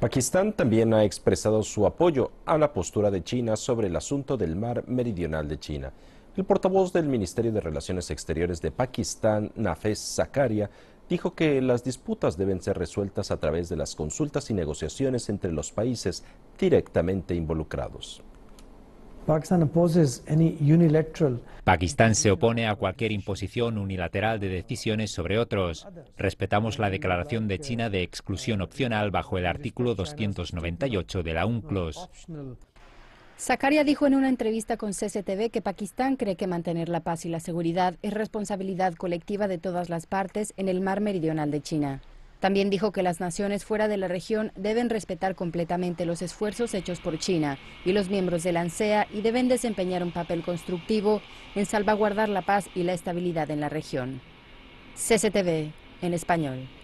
Pakistán también ha expresado su apoyo a la postura de China sobre el asunto del mar meridional de China. El portavoz del Ministerio de Relaciones Exteriores de Pakistán, Nafez Zakaria, dijo que las disputas deben ser resueltas a través de las consultas y negociaciones entre los países directamente involucrados. Pakistán se opone a cualquier imposición unilateral de decisiones sobre otros. Respetamos la declaración de China de exclusión opcional bajo el artículo 298 de la UNCLOS. Zakaria dijo en una entrevista con CCTV que Pakistán cree que mantener la paz y la seguridad es responsabilidad colectiva de todas las partes en el mar meridional de China. También dijo que las naciones fuera de la región deben respetar completamente los esfuerzos hechos por China y los miembros de la ANSEA y deben desempeñar un papel constructivo en salvaguardar la paz y la estabilidad en la región. CCTV en español.